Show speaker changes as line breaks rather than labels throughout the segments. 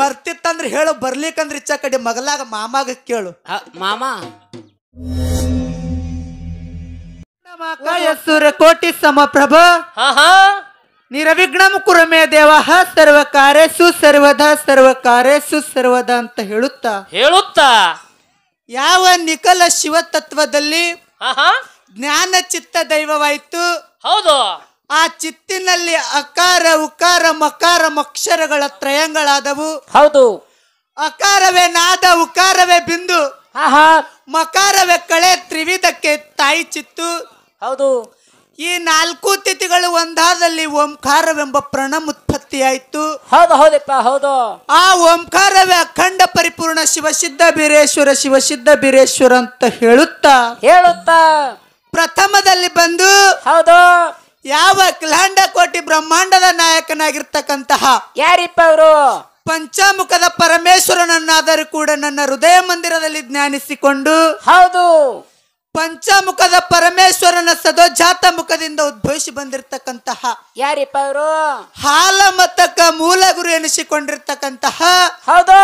ಬರ್ತಿತ್ತಂದ್ರೆ ಹೇಳು ಬರ್ಲಿಕ್ಕಂದ್ರೆ ಇಚ್ಛಾ ಕಡೆ ಮಗಲಾಗ ಮಾಮಾಗ ಕೇಳು ಮಾಮ ಹೆಸರು ಕೋಟಿ ಸಮಪ್ರಭ ನಿರವಿಘ್ನಂ ಕುರುಮೆ ಹ ಸರ್ವ ಕಾರ್ಯಸು ಸರ್ವದ ಸರ್ವ ಕಾರ್ಯಸು ಸರ್ವದ ಅಂತ ಹೇಳುತ್ತಾ ಹೇಳುತ್ತಾ ಯಾವ ನಿಖಲ ಶಿವ ತತ್ವದಲ್ಲಿ ಜ್ಞಾನ ಚಿತ್ತ ದೈವವಾಯಿತು ಹೌದು ಆ ಚಿತ್ತಿನಲ್ಲಿ ಅಕಾರ ಉಕಾರ ಮಕಾರ ಮಕ್ಷರಗಳ ತ್ರಯಂಗಳಾದವು ಹೌದು ಅಕಾರವೇ ನಾದ ಉಕಾರವೇ ಬಿಂದು ಮಕಾರವೇ ಕಳೆ ತ್ರಿವಿಧಕ್ಕೆ ತಾಯಿ ಚಿತ್ತು ಹೌದು ಈ ನಾಲ್ಕು ತಿಥಿಗಳು ಒಂದಾದಲ್ಲಿ ಓಂಕಾರವೆಂಬ ಪ್ರಣಮುತ್ಪತ್ತಿಯಾಯಿತು ಹೌದು ಹೌದಪ್ಪ ಹೌದು ಆ ಓಂಕಾರವೇ ಅಖಂಡ ಪರಿಪೂರ್ಣ ಶಿವಸಿದ್ಧ ಬೀರೇಶ್ವರ ಶಿವಸಿದ್ಧ ಬೀರೇಶ್ವರ ಅಂತ ಹೇಳುತ್ತಾ ಹೇಳುತ್ತಾ ಪ್ರಥಮದಲ್ಲಿ ಬಂದು ಹೌದು ಯಾವ ಕ್ಲಾಂಡ ಕೋಟಿ ಬ್ರಹ್ಮಾಂಡದ ನಾಯಕನಾಗಿರ್ತಕ್ಕಂತಹ ಯಾರಿಪ್ಪ ಅವರು ಪಂಚಮುಖದ ಪರಮೇಶ್ವರನನ್ನಾದರೂ ಕೂಡ ನನ್ನ ಹೃದಯ ಮಂದಿರದಲ್ಲಿ ಜ್ಞಾನಿಸಿಕೊಂಡು ಹೌದು ಪಂಚಮುಖದ ಪರಮೇಶ್ವರನ ಸದೋಜಾತ ಮುಖದಿಂದ ಉದ್ಭವಿಸಿ ಬಂದಿರತಕ್ಕಂತಹ ಯಾರಿಪ್ಪ ಅವರು ಹಾಲ ಮತಕ ಮೂಲ ಗುರು ಎನಿಸಿಕೊಂಡಿರ್ತಕ್ಕಂತಹ ಹೌದು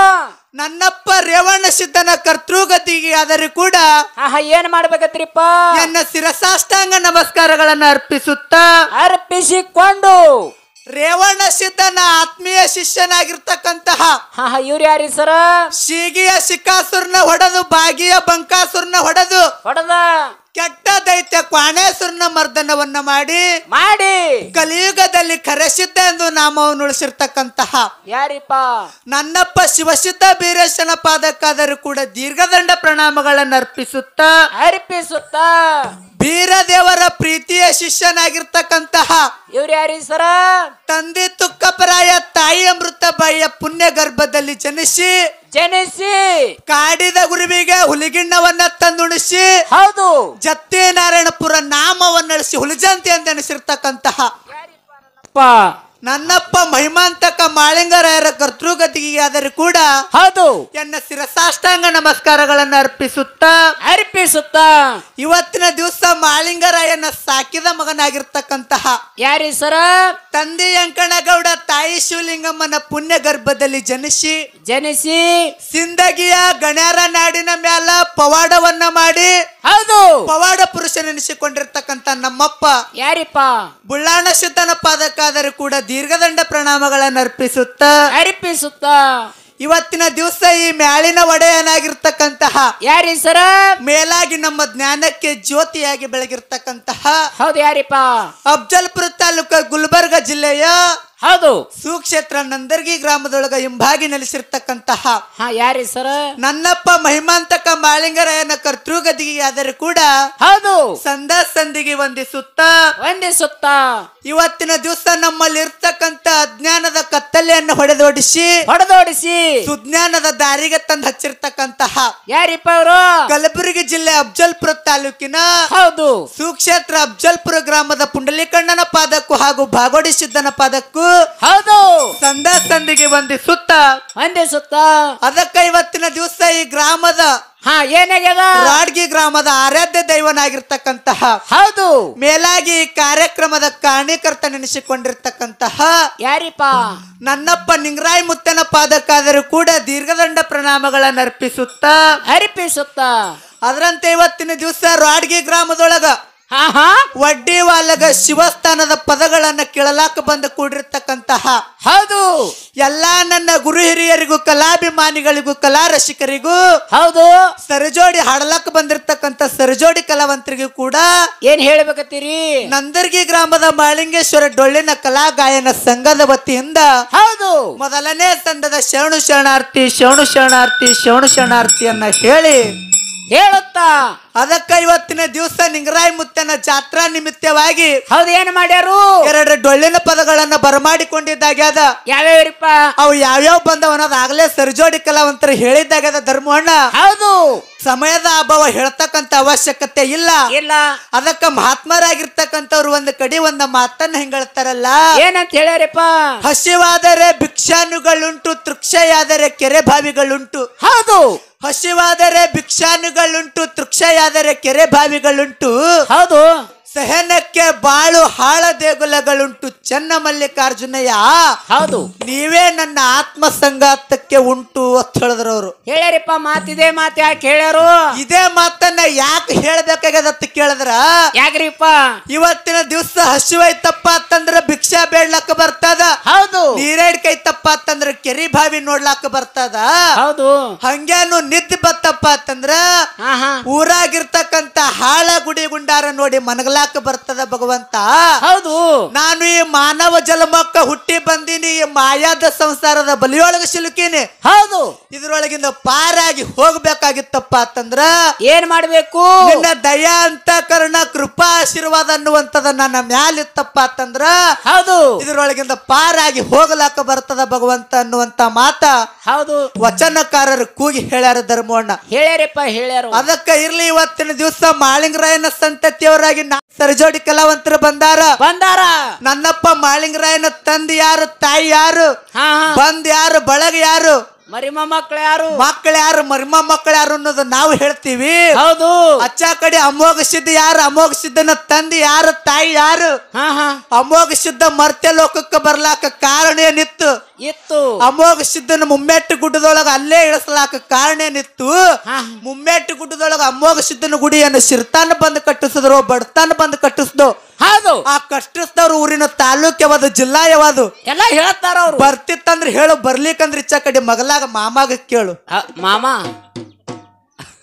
ನನ್ನಪ್ಪ ರೇವಣ್ಣ ಸಿದ್ಧನ ಕರ್ತೃಗತಿಗೆ ಆದರೆ ಕೂಡ ಏನ್ ಮಾಡ್ಬೇಕತ್ರಿಪ್ಪ ನನ್ನ ಶಿರಸಾಷ್ಟಾಂಗ ನಮಸ್ಕಾರಗಳನ್ನ ಅರ್ಪಿಸುತ್ತ ಅರ್ಪಿಸಿಕೊಂಡು ರೇವಣ್ಣ ಸಿದ್ಧನ ಆತ್ಮೀಯ ಶಿಷ್ಯನಾಗಿರ್ತಕ್ಕಂತಹ ಆಹಾ ಇವ್ರು ಯಾರಿ ಸರ ಶೀಗಿಯ ಶಿಕಾಸುರ್ನ ಹೊಡೆದು ಬಾಗಿಯ ಬಂಕಾಸುರ್ನ ಹೊಡೆದು ಹೊಡೆದ ಕೆಟ್ಟ ದೈತ್ಯ ಕ್ವಾಣೇಶ್ವರನ ಮರ್ದನವನ್ನ ಮಾಡಿ ಮಾಡಿ ಕಲಿಯುಗದಲ್ಲಿ ಕರೆಸಿದ್ದ ಎಂದು ನಾಮವನ್ನು ಉಳಿಸಿರ್ತಕ್ಕಂತಹ ಯಾರಿಪ್ಪ ನನ್ನಪ್ಪ ಶಿವಸಿದ್ಧ ಬೀರೇಶನ ಪಾದಕ್ಕಾದರೂ ಕೂಡ ದೀರ್ಘದಂಡ ಪ್ರಣಾಮಗಳನ್ನು ಅರ್ಪಿಸುತ್ತ ಅರ್ಪಿಸುತ್ತ ಬೀರದೇವರ ಪ್ರೀತಿಯ ಶಿಷ್ಯನಾಗಿರ್ತಕ್ಕಂತಹ ಇವ್ರು ಯಾರಿ ಸರ ತಂದೆ ತುಕ್ಕಪರಾಯ ತಾಯಿ ಅಮೃತ ಬಾಯಿಯ ಪುಣ್ಯ ಗರ್ಭದಲ್ಲಿ ಜನಿಸಿ ಜನಿಸಿ ಕಾಡಿದ ಗುರುವಿಗೆ ಹುಲಿಗಿಣ್ಣವನ್ನ ತಂದುಣಿಸಿ ಹೌದು ಜತ್ತಿ ನಾರಾಯಣಪುರ ನಾಮವನ್ನಳಿಸಿ ಹುಲಿಜಂತಿ ಅಂತ ಎನಿಸಿರ್ತಕ್ಕಂತಹ ನನ್ನಪ್ಪ ಮಹಿಮಾಂತಕ ಮಾಳಿಂಗರಾಯರ ಕರ್ತೃಗತಿಗೆ ಆದರೆ ಕೂಡ ಹೌದು ಎನ್ನ ಶಿರಸಾಷ್ಟಾಂಗ ನಮಸ್ಕಾರಗಳನ್ನು ಅರ್ಪಿಸುತ್ತ ಅರ್ಪಿಸುತ್ತ ಇವತ್ತಿನ ದಿವಸ ಮಾಳಿಂಗರಾಯನ ಸಾಕಿದ ಮಗನಾಗಿರ್ತಕ್ಕಂತಹ ಯಾರಿ ಸರ ತಂದೆ ಅಂಕಣಗೌಡ ತಾಯಿ ಶಿವಲಿಂಗಮ್ಮನ ಪುಣ್ಯ ಗರ್ಭದಲ್ಲಿ ಜನಿಸಿ ಜನಿಸಿ ಸಿಂದಗಿಯ ಗಣ್ಯಾರ ನಾಡಿನ ಮ್ಯಾಲ ಪವಾಡವನ್ನ ಮಾಡಿ ಹೌದು ಪವಾಡ ಪುರುಷನೆನಿಸಿಕೊಂಡಿರ್ತಕ್ಕಂತ ನಮ್ಮಪ್ಪ ಯಾರಿಪ್ಪ ಬುಳ್ಳಾಣ ಶುದ್ಧನ ಪಾದಕ್ಕಾದರೂ ಕೂಡ ದೀರ್ಘದಂಡ ಪ್ರಣಾಮಗಳನ್ನು ಅರ್ಪಿಸುತ್ತ ಅರ್ಪಿಸುತ್ತ ಇವತ್ತಿನ ದಿವಸ ಈ ಮ್ಯಾಳಿನ ಒಡೆಯನಾಗಿರ್ತಕ್ಕಂತಹ ಯಾರಿ ಸರ ಮೇಲಾಗಿ ನಮ್ಮ ಜ್ಞಾನಕ್ಕೆ ಜ್ಯೋತಿಯಾಗಿ ಬೆಳಗಿರ್ತಕ್ಕಂತಹ ಹೌದು ಯಾರಿಪ್ಪ ಅಫ್ಜಲ್ಪುರ ತಾಲೂಕು ಗುಲ್ಬರ್ಗ ಜಿಲ್ಲೆಯ ಹೌದು ಸುಕ್ಷೇತ್ರ ನಂದರ್ಗಿ ಗ್ರಾಮದೊಳಗ ಹಿಂಭಾಗಿ ನೆಲೆಸಿರ್ತಕ್ಕಂತಹ ಯಾರಿ ಸರ್ ನನ್ನಪ್ಪ ಮಹಿಮಾಂತಕ ಮಾಳಿಂಗರಾಯನ ಕರ್ತೃಗದಿಗೆ ಆದರೆ ಕೂಡ ಹೌದು ಸಂದ ಸಂದಿಗೆ ವಂದಿಸುತ್ತ ವಂದಿಸುತ್ತ ಇವತ್ತಿನ ದಿವಸ ನಮ್ಮಲ್ಲಿ ಇರ್ತಕ್ಕಂತ ಅಜ್ಞಾನದ ಕತ್ತಲೆಯನ್ನು ಹೊಡೆದೋಡಿಸಿ ಹೊಡೆದೋಡಿಸಿ ಸುಜ್ಞಾನದ ದಾರಿಗೆ ತಂದು ಹಚ್ಚಿರ್ತಕ್ಕಂತಹ ಯಾರಿಪ್ಪ ಅವರು ಕಲಬುರಗಿ ಜಿಲ್ಲೆ ಅಫ್ಜಲ್ಪುರ ತಾಲೂಕಿನ ಹೌದು ಸುಕ್ಷೇತ್ರ ಅಫ್ಜಲ್ಪುರ ಗ್ರಾಮದ ಪುಂಡಲೀಕಣ್ಣನ ಪಾದಕ್ಕೂ ಹಾಗೂ ಬಾಗೋಡಿ ಸಿದ್ದನ ಪಾದಕ್ಕೂ ಹೌದು ತಂದ ತಂದಿಗೆ ಬಂದಿ ಸುತ್ತ ಬಂದಿ ಸುತ್ತ ಅದಕ್ಕ ಇವತ್ತಿನ ದಿವಸ ಈ ಗ್ರಾಮದ ಹಾ ಏನಾಗ್ಯದ ರಾಡ್ಗಿ ಗ್ರಾಮದ ಆರಾಧ್ಯ ದೈವನಾಗಿರ್ತಕ್ಕಂತಹ ಹೌದು ಮೇಲಾಗಿ ಈ ಕಾರ್ಯಕ್ರಮದ ನೆನೆಸಿಕೊಂಡಿರ್ತಕ್ಕಂತಹ ಯಾರಿಪ್ಪ ನನ್ನಪ್ಪ ನಿಂಗರಾಯ್ ಮುತ್ತನ ಪಾದಕ್ಕಾದರೂ ಕೂಡ ದೀರ್ಘದಂಡ ಪ್ರಣಾಮಗಳನ್ನು ಅರ್ಪಿಸುತ್ತ ಅರ್ಪಿಸುತ್ತ ಅದರಂತೆ ಇವತ್ತಿನ ದಿವಸ ರಾಡ್ಗಿ ಗ್ರಾಮದೊಳಗ ವಡ್ಡಿ ವಾಲಗ ಶಿವಸ್ಥಾನದ ಪದಗಳನ್ನ ಕೇಳಲಾಕ ಬಂದು ಕೂಡಿರ್ತಕ್ಕಂತಹ ಹೌದು ಎಲ್ಲಾ ನನ್ನ ಗುರು ಹಿರಿಯರಿಗೂ ಕಲಾಭಿಮಾನಿಗಳಿಗೂ ಕಲಾ ರಸಿಕರಿಗೂ ಹೌದು ಸರಜೋಡಿ ಹಾಡಲಾಕ ಬಂದಿರತಕ್ಕಂತ ಸರಜೋಡಿ ಕಲಾವಂತರಿಗೂ ಕೂಡ ಏನ್ ಹೇಳ್ಬೇಕತ್ತೀರಿ ನಂದರ್ಗಿ ಗ್ರಾಮದ ಮಾಳಿಂಗೇಶ್ವರ ಡೊಳ್ಳಿನ ಕಲಾ ಗಾಯನ ಸಂಘದ ವತಿಯಿಂದ ಹೌದು ಮೊದಲನೇ ತಂಡದ ಶರಣು ಶರಣಾರ್ಥಿ ಶರಣು ಶರಣಾರ್ಥಿ ಶರಣು ಶರಣಾರ್ಥಿಯನ್ನ ಹೇಳಿ ಹೇಳುತ್ತಾ ಅದಕ್ಕ ಇವತ್ತಿನ ದಿವಸ ನಿಂಗರಾಯ ಮುತ್ತನ ಜಾತ್ರಾ ನಿಮಿತ್ತವಾಗಿ ಹೌದು ಏನ್ ಮಾಡ್ಯಾರು ಎರಡು ಡೊಳ್ಳಿನ ಪದಗಳನ್ನ ಬರಮಾಡಿಕೊಂಡಿದ್ದಾಗ್ಯದ ಯಾವ್ಯಾವ್ರಿಪ್ಪ ಅವು ಯಾವ್ಯಾವ ಬಂದವ ಅದಾಗಲೇ ಸರಿಜೋಡಿ ಕಲಾವಂತರ ಹೇಳಿದ್ದಾಗ ಹೇಳಿದ್ದಾಗ್ಯದ ಧರ್ಮಣ್ಣ ಹೌದು ಸಮಯದ ಅಭಾವ ಹೇಳ್ತಕ್ಕಂತ ಅವಶ್ಯಕತೆ ಇಲ್ಲ ಇಲ್ಲ ಅದಕ್ಕ ಮಹಾತ್ಮರಾಗಿರ್ತಕ್ಕಂಥವ್ರು ಒಂದ್ ಕಡಿ ಒಂದ ಮಾತನ್ನ ಹೆಂಗಳ್ತಾರಲ್ಲ ಏನಂತ ಹೇಳ್ಯಾರಪ್ಪ ಹಸಿವಾದರೆ ಭಿಕ್ಷಾನುಗಳುಂಟು ತೃಕ್ಷೆಯಾದರೆ ಕೆರೆ ಬಾವಿಗಳುಂಟು ಹೌದು ಹಸಿವಾದರೆ ಭಿಕ್ಷಾನುಗಳುಂಟು ತೃಕ್ಷೆಯಾದರೆ ಕೆರೆ ಬಾವಿಗಳುಂಟು ಹೌದು ಸಹನಕ್ಕೆ ಬಾಳು ಹಾಳ ದೇಗುಲಗಳುಂಟು ಚೆನ್ನ ಮಲ್ಲಿಕಾರ್ಜುನಯ್ಯ ಹೌದು ನೀವೇ ನನ್ನ ಆತ್ಮ ಸಂಘಾತಕ್ಕೆ ಉಂಟು ಅಂತ ಹೇಳಿದ್ರವ್ರು ಹೇಳ್ಯಾರಿಪ್ಪ ಮಾತಿದೆ ಮಾತು ಯಾಕೆ ಹೇಳರು ಇದೇ ಮಾತನ್ನ ಯಾಕೆ ಹೇಳ್ಬೇಕಾಗ್ಯದತ್ತ ಕೇಳಿದ್ರ ಯಾಕ್ರಿಪ್ಪ ಇವತ್ತಿನ ದಿವಸ ಹಸಿವೈತಪ್ಪ ಅಂತಂದ್ರ ಭಿಕ್ಷಾ ಬೇಡ್ಲಕ್ಕ ಬರ್ತದ ಹೌದು ಕೈ ತಪ್ಪ ಅಂತಂದ್ರ ಕೆರಿ ಬಾವಿ ನೋಡ್ಲಾಕ ಬರ್ತದ ಹೌದು ಹಂಗೇನು ನಿದ್ದೆ ಬತ್ತಪ್ಪ ಅಂತಂದ್ರ ಊರಾಗಿರ್ತಕ್ಕಂತ ಹಾಳ ಗುಡಿ ಗುಂಡಾರ ನೋಡಿ ಮನಗಲ ಯಾಕೆ ಬರ್ತದ ಭಗವಂತ ಹೌದು ನಾನು ಈ ಮಾನವ ಜನ್ಮಕ್ಕ ಹುಟ್ಟಿ ಬಂದೀನಿ ಈ ಮಾಯಾದ ಸಂಸಾರದ ಬಲಿಯೊಳಗೆ ಸಿಲುಕೀನಿ ಹೌದು ಇದ್ರೊಳಗಿಂದ ಪಾರಾಗಿ ಹೋಗ್ಬೇಕಾಗಿತ್ತಪ್ಪ ಅಂತಂದ್ರ ಏನ್ ಮಾಡ್ಬೇಕು ನಿನ್ನ ದಯಾ ಅಂತ ಕರ್ಣ ಕೃಪಾ ಆಶೀರ್ವಾದ ಅನ್ನುವಂತದ ನನ್ನ ಮ್ಯಾಲಿತ್ತಪ್ಪ ಅಂತಂದ್ರ ಹೌದು ಇದ್ರೊಳಗಿಂದ ಪಾರಾಗಿ ಹೋಗ್ಲಾಕ ಬರ್ತದ ಭಗವಂತ ಅನ್ನುವಂತ ಮಾತ ಹೌದು ವಚನಕಾರರು ಕೂಗಿ ಹೇಳ್ಯಾರ ಧರ್ಮವಣ್ಣ ಹೇಳ್ಯಾರಪ್ಪ ಹೇಳ್ಯಾರ ಅದಕ್ಕ ಇರ್ಲಿ ಇವತ್ತಿನ ದಿವಸ ಮಾಳಿಂಗರಾಯನ ಸಂತತಿಯವರಾಗಿ ಜೋಡಿ ಕಲಾವಂತರು ಬಂದಾರ ಬಂದಾರ ನನ್ನಪ್ಪ ಮಾಳಿಂಗರಾಯನ ತಂದೆ ಯಾರು ತಾಯಿ ಯಾರು ಬಂದ್ ಯಾರು ಬಳಗ ಯಾರು ಮರಿಮ ಮಕ್ಳು ಯಾರು ಮಕ್ಕಳು ಯಾರು ಮರಿಮ ಮಕ್ಕಳು ಯಾರು ಅನ್ನೋದು ನಾವು ಹೇಳ್ತೀವಿ ಹೌದು ಅಚ್ಚ ಕಡೆ ಅಮೋಘ ಸಿದ್ಧ ಯಾರು ಅಮೋಘ ಸಿದ್ಧನ ತಂದೆ ಯಾರು ತಾಯಿ ಯಾರು ಅಮೋಘ ಸಿದ್ಧ ಮರ್ತ್ಯ ಲೋಕಕ್ಕೆ ಬರ್ಲಾಕ ಕಾರಣ ಏನಿತ್ತು ಇತ್ತು ಅಮೋಘ ಸಿದ್ಧನ ಮುಮ್ಮೆಟ್ಟು ಗುಡ್ಡದೊಳಗ ಅಲ್ಲೇ ಇಳಿಸಲಾಕ ಕಾರಣ ಏನಿತ್ತು ಮುಮ್ಮೆಟ್ಟು ಗುಡ್ಡದೊಳಗ ಅಮೋಘ ಸಿದ್ಧನ ಗುಡಿಯನ್ನು ಸಿರ್ತಾನ ಬಂದು ಕಟ್ಟಿಸಿದ್ರು ಬಡ್ತಾನ ಬಂದು ಕಟ್ಟಿಸಿದ್ರು ಹೌದು ಆ ಕಷ್ಟಸ್ಥವ್ರ ಊರಿನ ತಾಲೂಕ್ ಯಾವದು ಜಿಲ್ಲಾ ಯಾವದು ಎಲ್ಲ ಹೇಳ್ತಾರ ಅವ್ರು ಬರ್ತಿತ್ತಂದ್ರೆ ಹೇಳು ಬರ್ಲಿಕ್ಕಂದ್ರೆ ಇಚ್ಚ ಕಡೆ ಮಗಲಾಗ ಮಾಮಾಗ ಕೇಳು ಮಾಮಾ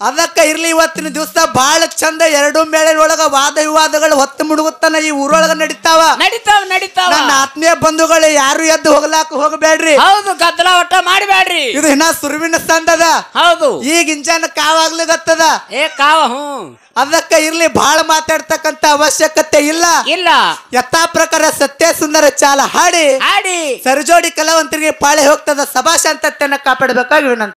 ಅದಕ್ಕೆ ಇರ್ಲಿ ಇವತ್ತಿನ ದಿವಸ ಬಾಳ ಚಂದ ಎರಡು ಮೇಳೆ ಒಳಗ ವಾದ ವಿವಾದಗಳು ಹೊತ್ತು ಮುಡುಗುತ್ತಾನ ಈ ಊರೊಳಗ ನಡೀತಾವ ನಡೀತಾವ ನಡೀತಾವ ನನ್ನ ಆತ್ಮೀಯ ಬಂಧುಗಳು ಯಾರು ಎದ್ದು ಹೋಗ್ಲಾಕ ಹೋಗಬೇಡ್ರಿ ಹೌದು ಗದ್ದಲ ಒಟ್ಟ ಮಾಡಬೇಡ್ರಿ ಇದು ಇನ್ನ ಸುರುವಿನ ಸಂದದ ಹೌದು ಈಗ ಇಂಜಾನ ಕಾವಾಗ್ಲಿಗತ್ತದ ಏ ಕಾವ ಹ್ಞೂ ಅದಕ್ಕೆ ಇರ್ಲಿ ಬಹಳ ಮಾತಾಡ್ತಕ್ಕಂತ ಅವಶ್ಯಕತೆ ಇಲ್ಲ ಇಲ್ಲ ಯಥಾ ಪ್ರಕಾರ ಸತ್ಯ ಸುಂದರ ಚಾಲ ಹಾಡಿ ಹಾಡಿ ಸರಿಜೋಡಿ ಕಲಾವಂತರಿಗೆ ಪಾಳೆ ಹೋಗ್ತದ ಸಭಾಶಾಂತತೆಯನ್ನ ಕಾಪಾಡಬೇಕಾಗಿ ವಿನಂತಿ